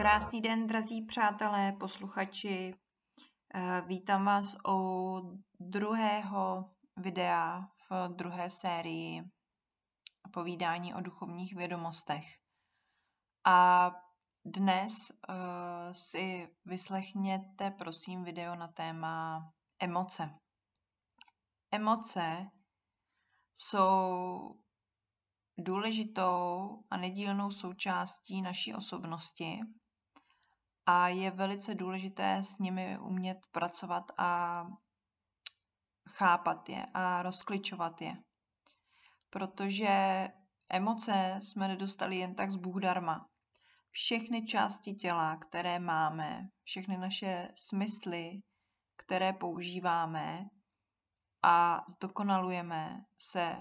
Krásný den, drazí přátelé, posluchači. Eh, vítám vás u druhého videa v druhé sérii povídání o duchovních vědomostech. A dnes uh, si vyslechněte, prosím, video na téma emoce. Emoce jsou důležitou a nedílnou součástí naší osobnosti a je velice důležité s nimi umět pracovat a chápat je a rozkličovat je. Protože emoce jsme nedostali jen tak z Bůh darma. Všechny části těla, které máme, všechny naše smysly, které používáme a zdokonalujeme, se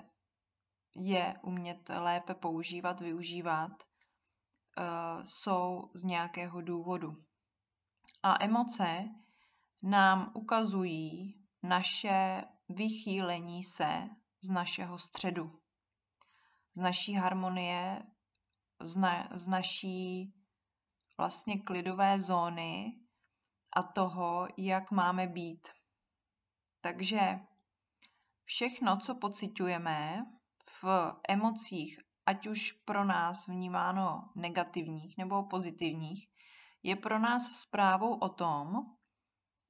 je umět lépe používat, využívat Eh, jsou z nějakého důvodu. A emoce nám ukazují naše vychýlení se z našeho středu, z naší harmonie, z, na, z naší vlastně klidové zóny a toho, jak máme být. Takže všechno, co pocitujeme v emocích ať už pro nás vnímáno negativních nebo pozitivních, je pro nás zprávou o tom,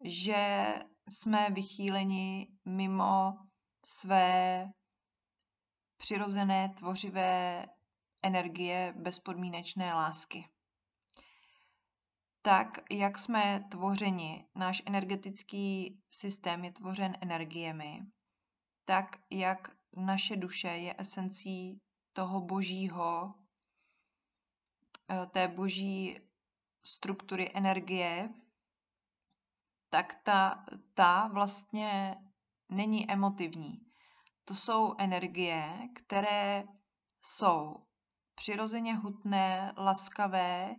že jsme vychýleni mimo své přirozené tvořivé energie bezpodmínečné lásky. Tak, jak jsme tvořeni, náš energetický systém je tvořen energiemi, tak, jak naše duše je esencí toho božího, eh, té boží struktury energie, tak ta, ta vlastně není emotivní. To jsou energie, které jsou přirozeně hutné, laskavé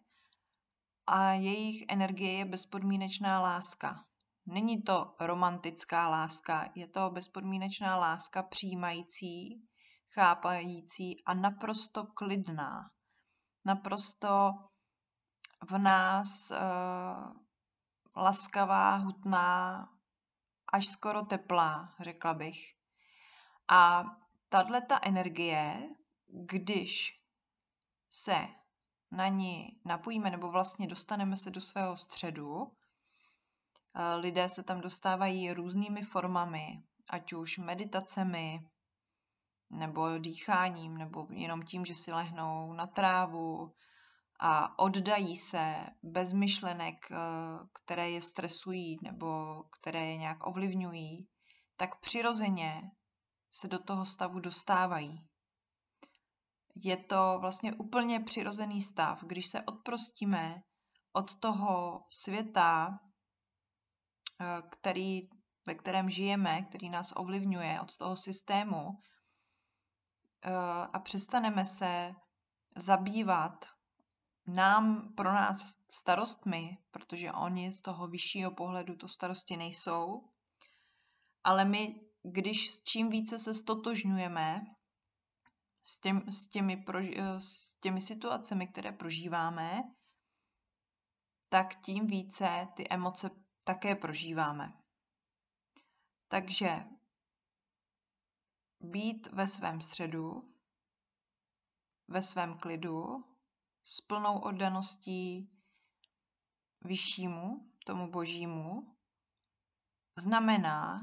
a jejich energie je bezpodmínečná láska. Není to romantická láska, je to bezpodmínečná láska přijímající chápající a naprosto klidná. Naprosto v nás uh, laskavá, hutná, až skoro teplá, řekla bych. A tahle ta energie, když se na ní napojíme, nebo vlastně dostaneme se do svého středu, eh, lidé se tam dostávají různými formami, ať už meditacemi, nebo dýcháním, nebo jenom tím, že si lehnou na trávu a oddají se bez myšlenek, eh, které je stresují nebo které je nějak ovlivňují, tak přirozeně se do toho stavu dostávají. Je to vlastně úplně přirozený stav, když se odprostíme od toho světa, eh, který, ve kterém žijeme, který nás ovlivňuje, od toho systému, Eh, a přestaneme se zabývat nám pro nás starostmi, protože oni z toho vyššího pohledu to starosti nejsou, ale my, když s čím více se stotožňujeme s, těm, s, těmi, prož, eh, s těmi situacemi, které prožíváme, tak tím více ty emoce také prožíváme. Takže být ve svém středu, ve svém klidu, s plnou oddaností vyššímu, tomu božímu, znamená,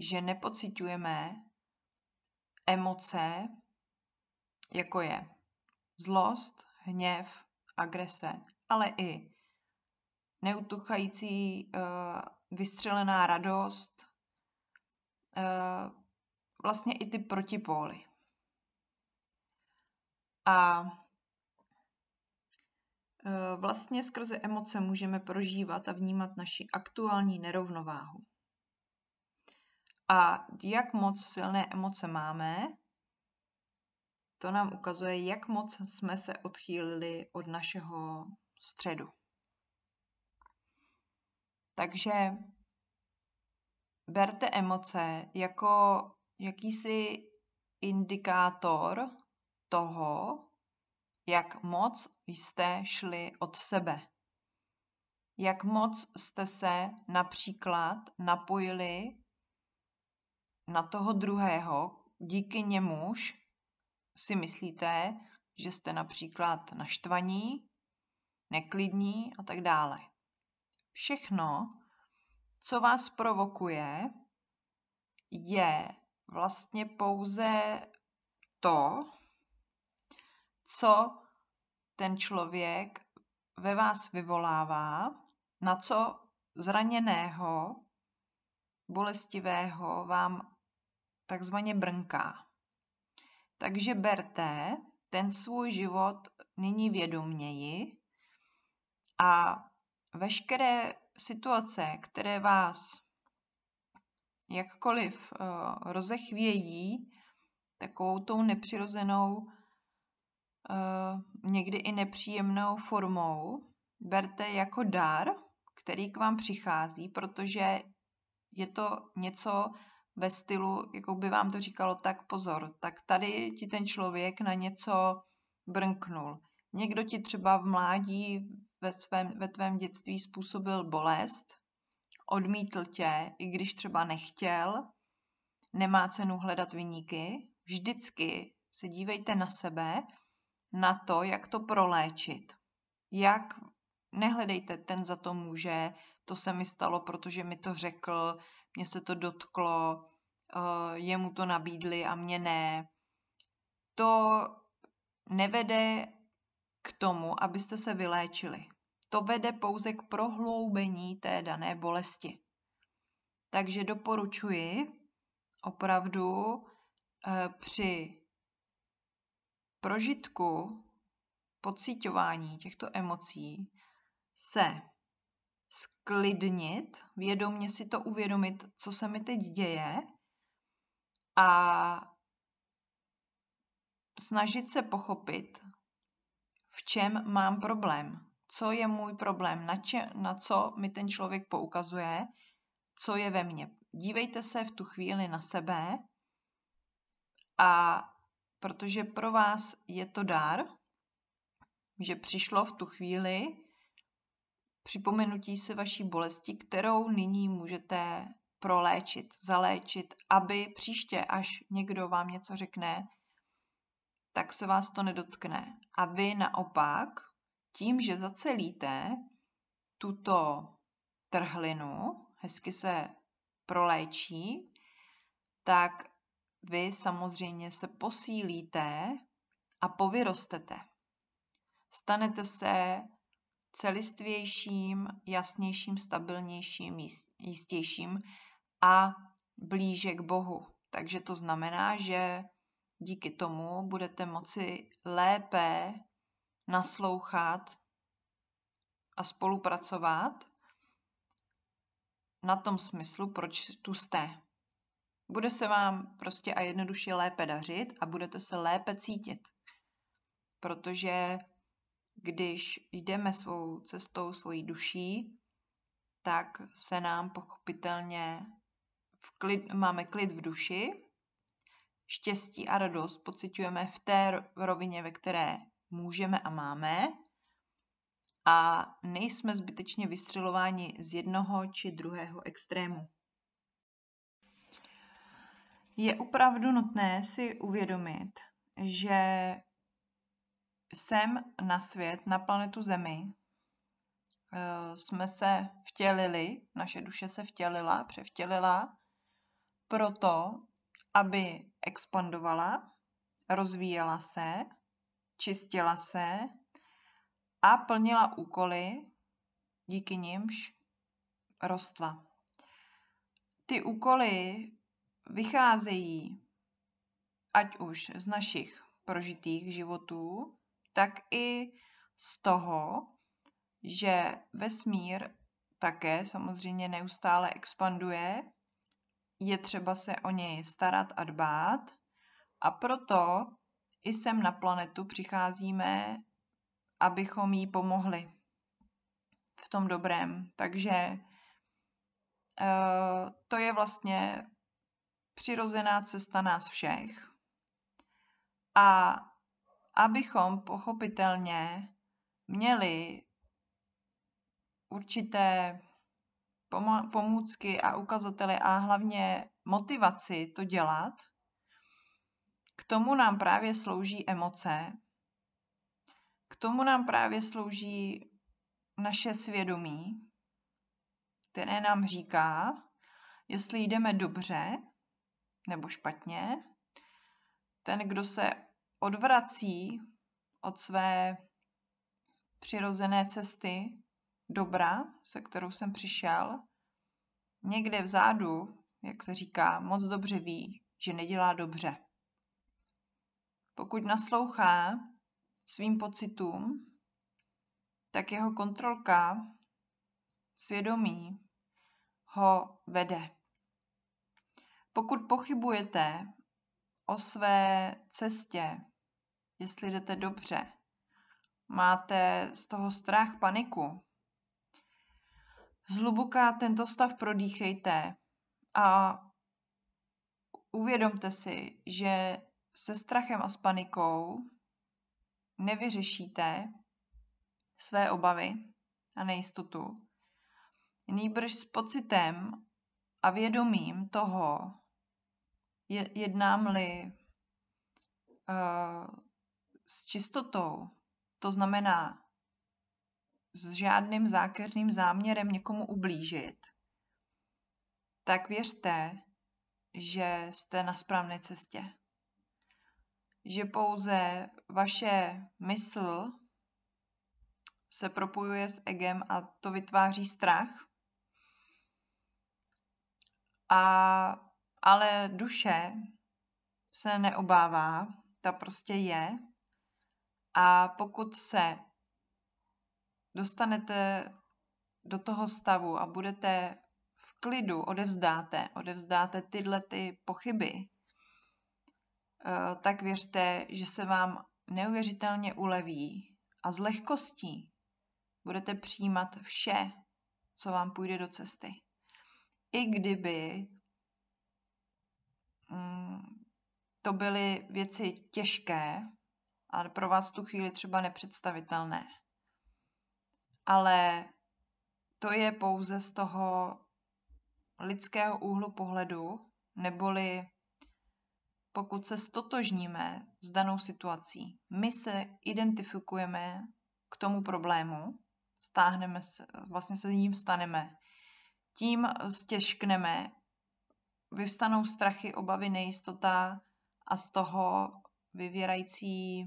že nepocitujeme emoce, jako je zlost, hněv, agrese, ale i neutuchající uh, vystřelená radost, uh, vlastně i ty protipóly. A e, vlastně skrze emoce můžeme prožívat a vnímat naši aktuální nerovnováhu. A jak moc silné emoce máme, to nám ukazuje, jak moc jsme se odchýlili od našeho středu. Takže berte emoce jako jakýsi indikátor toho, jak moc jste šli od sebe. Jak moc jste se například napojili na toho druhého, díky němuž si myslíte, že jste například naštvaní, neklidní a tak dále. Všechno, co vás provokuje, je vlastně pouze to, co ten člověk ve vás vyvolává, na co zraněného, bolestivého vám takzvaně brnká. Takže berte ten svůj život nyní vědoměji a veškeré situace, které vás jakkoliv eh, rozechvějí takovou tou nepřirozenou, eh, někdy i nepříjemnou formou, berte jako dar, který k vám přichází, protože je to něco ve stylu, jako by vám to říkalo, tak pozor, tak tady ti ten člověk na něco brnknul. Někdo ti třeba v mládí ve, svém, ve tvém dětství způsobil bolest, odmítl tě, i když třeba nechtěl, nemá cenu hledat vyníky. Vždycky se dívejte na sebe, na to, jak to proléčit. Jak nehledejte, ten za to může, to se mi stalo, protože mi to řekl, mě se to dotklo, eh, jemu to nabídli a mě ne. To nevede k tomu, abyste se vyléčili. To vede pouze k prohloubení té dané bolesti. Takže doporučuji opravdu e, při prožitku pocitování těchto emocí se sklidnit, vědomně si to uvědomit, co se mi teď děje a snažit se pochopit, v čem mám problém co je můj problém, na, če, na co mi ten člověk poukazuje, co je ve mně. Dívejte se v tu chvíli na sebe a protože pro vás je to dar, že přišlo v tu chvíli připomenutí se vaší bolesti, kterou nyní můžete proléčit, zaléčit, aby příště, až někdo vám něco řekne, tak se vás to nedotkne. A vy naopak tím, že zacelíte tuto trhlinu, hezky se proléčí, tak vy samozřejmě se posílíte a povyrostete. Stanete se celistvějším, jasnějším, stabilnějším, jistějším a blíže k Bohu. Takže to znamená, že díky tomu budete moci lépe naslouchat a spolupracovat na tom smyslu, proč tu jste. Bude se vám prostě a jednoduše lépe dařit a budete se lépe cítit. Protože když jdeme svou cestou, svojí duší, tak se nám pochopitelně v klid, máme klid v duši, štěstí a radost pocitujeme v té rovině, ve které můžeme a máme a nejsme zbytečně vystřelováni z jednoho či druhého extrému. Je opravdu nutné si uvědomit, že sem na svět, na planetu Zemi, eh, jsme se vtělili, naše duše se vtělila, převtělila, proto, aby expandovala, rozvíjela se čistila se a plnila úkoly, díky nimž rostla. Ty úkoly vycházejí ať už z našich prožitých životů, tak i z toho, že vesmír také samozřejmě neustále expanduje, je třeba se o něj starat a dbát a proto i sem na planetu přicházíme, abychom jí pomohli v tom dobrém. Takže eh, to je vlastně přirozená cesta nás všech. A abychom pochopitelně měli určité pomůcky a ukazatele a hlavně motivaci to dělat, k tomu nám právě slouží emoce, k tomu nám právě slouží naše svědomí, které nám říká, jestli jdeme dobře nebo špatně. Ten, kdo se odvrací od své přirozené cesty dobra, se kterou jsem přišel, někde vzadu, jak se říká, moc dobře ví, že nedělá dobře. Pokud naslouchá svým pocitům, tak jeho kontrolka svědomí ho vede. Pokud pochybujete o své cestě, jestli jdete dobře, máte z toho strach, paniku, zhluboka tento stav prodýchejte a uvědomte si, že se strachem a s panikou nevyřešíte své obavy a nejistotu, nýbrž s pocitem a vědomím toho, jednám-li uh, eh, s čistotou, to znamená s žádným zákeřným záměrem někomu ublížit, tak věřte, že jste na správné cestě že pouze vaše mysl se propojuje s egem a to vytváří strach. A, ale duše se neobává, ta prostě je. A pokud se dostanete do toho stavu a budete v klidu, odevzdáte, odevzdáte tyhle ty pochyby, Eh, tak věřte, že se vám neuvěřitelně uleví a s lehkostí budete přijímat vše, co vám půjde do cesty. I kdyby mm, to byly věci těžké a pro vás tu chvíli třeba nepředstavitelné. Ale to je pouze z toho lidského úhlu pohledu, neboli pokud se stotožníme s danou situací, my se identifikujeme k tomu problému, stáhneme se, vlastně se ním staneme, tím stěžkneme, vyvstanou strachy, obavy, nejistota a z toho vyvěrající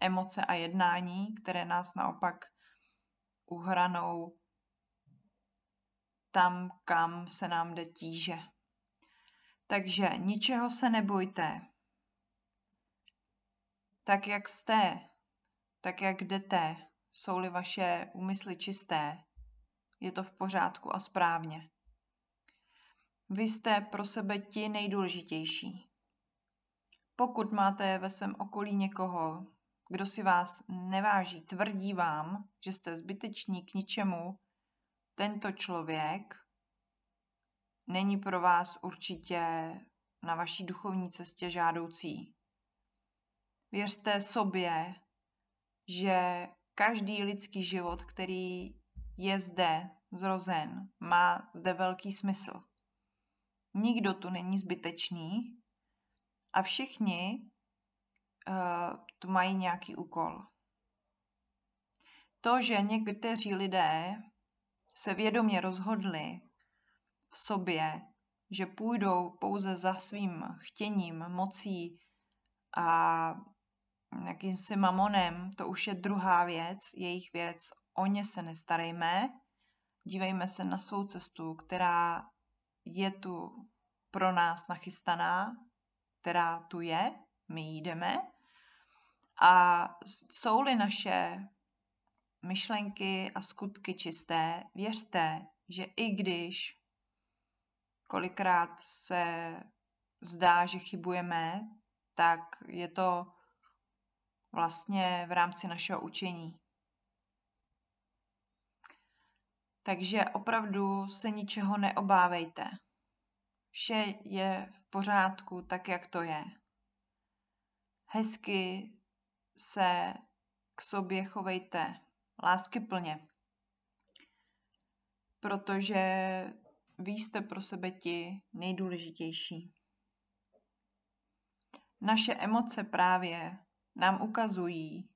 emoce a jednání, které nás naopak uhranou tam, kam se nám jde tíže. Takže ničeho se nebojte. Tak jak jste, tak jak jdete, jsou-li vaše úmysly čisté, je to v pořádku a správně. Vy jste pro sebe ti nejdůležitější. Pokud máte ve svém okolí někoho, kdo si vás neváží, tvrdí vám, že jste zbyteční k ničemu, tento člověk není pro vás určitě na vaší duchovní cestě žádoucí. Věřte sobě, že každý lidský život, který je zde zrozen, má zde velký smysl. Nikdo tu není zbytečný a všichni uh, tu mají nějaký úkol. To, že někteří lidé se vědomě rozhodli v sobě, že půjdou pouze za svým chtěním, mocí a jakýmsi mamonem, to už je druhá věc, jejich věc, o ně se nestarejme, dívejme se na svou cestu, která je tu pro nás nachystaná, která tu je, my jdeme. A jsou-li naše myšlenky a skutky čisté, věřte, že i když kolikrát se zdá, že chybujeme, tak je to vlastně v rámci našeho učení. Takže opravdu se ničeho neobávejte. Vše je v pořádku tak, jak to je. Hezky se k sobě chovejte láskyplně, protože vy jste pro sebe ti nejdůležitější. Naše emoce právě nám ukazují,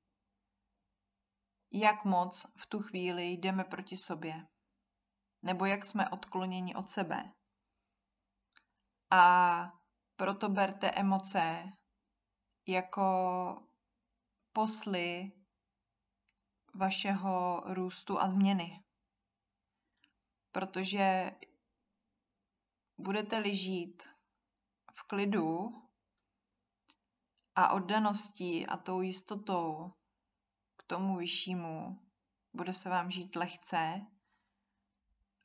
jak moc v tu chvíli jdeme proti sobě, nebo jak jsme odkloněni od sebe. A proto berte emoce jako posly vašeho růstu a změny. Protože budete-li žít v klidu a oddaností a tou jistotou k tomu vyššímu, bude se vám žít lehce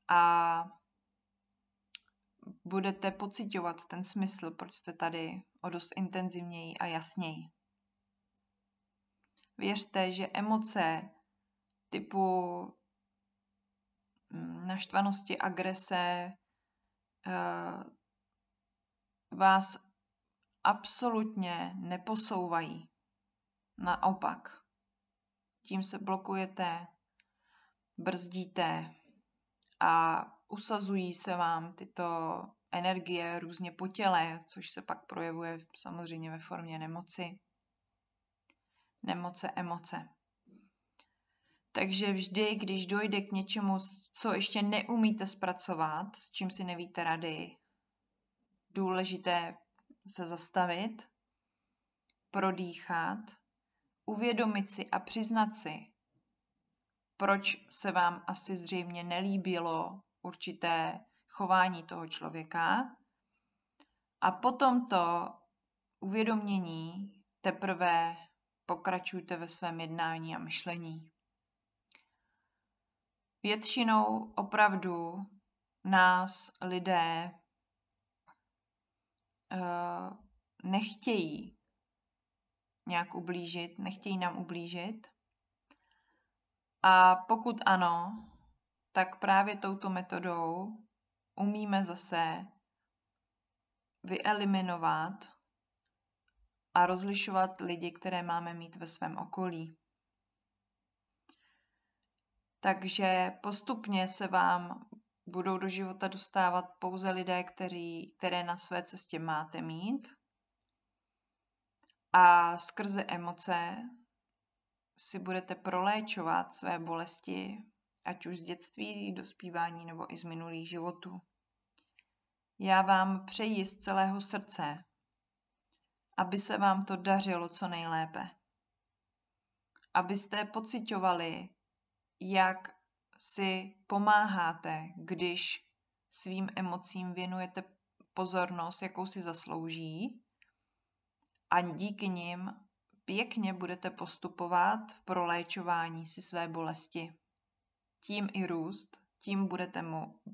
a budete pocitovat ten smysl, proč jste tady o dost intenzivněji a jasněji. Věřte, že emoce typu mm, naštvanosti, agrese, Eh, vás absolutně neposouvají. Naopak, tím se blokujete, brzdíte a usazují se vám tyto energie různě po těle, což se pak projevuje samozřejmě ve formě nemoci, nemoce, emoce. Takže vždy, když dojde k něčemu, co ještě neumíte zpracovat, s čím si nevíte rady, důležité se zastavit, prodýchat, uvědomit si a přiznat si, proč se vám asi zřejmě nelíbilo určité chování toho člověka. A potom to uvědomění teprve pokračujte ve svém jednání a myšlení většinou opravdu nás lidé uh, nechtějí nějak ublížit, nechtějí nám ublížit. A pokud ano, tak právě touto metodou umíme zase vyeliminovat a rozlišovat lidi, které máme mít ve svém okolí. Takže postupně se vám budou do života dostávat pouze lidé, kteří, které na své cestě máte mít. A skrze emoce si budete proléčovat své bolesti, ať už z dětství, dospívání nebo i z minulých životů. Já vám přeji z celého srdce, aby se vám to dařilo co nejlépe. Abyste pocitovali jak si pomáháte, když svým emocím věnujete pozornost, jakou si zaslouží a díky nim pěkně budete postupovat v proléčování si své bolesti. Tím i růst, tím budete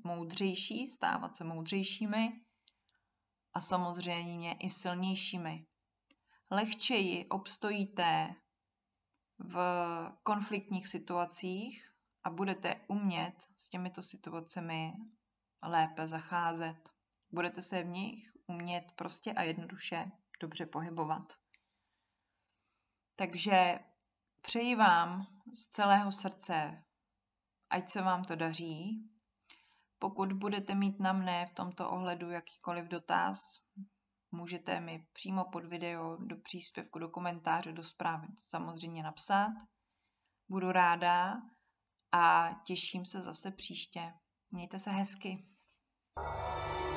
moudřejší, stávat se moudřejšími a samozřejmě i silnějšími. Lehčeji obstojíte v konfliktních situacích a budete umět s těmito situacemi lépe zacházet. Budete se v nich umět prostě a jednoduše dobře pohybovat. Takže přeji vám z celého srdce, ať se vám to daří. Pokud budete mít na mne v tomto ohledu jakýkoliv dotaz, můžete mi přímo pod video do příspěvku, do komentáře, do zprávy samozřejmě napsat. Budu ráda a těším se zase příště. Mějte se hezky. thank you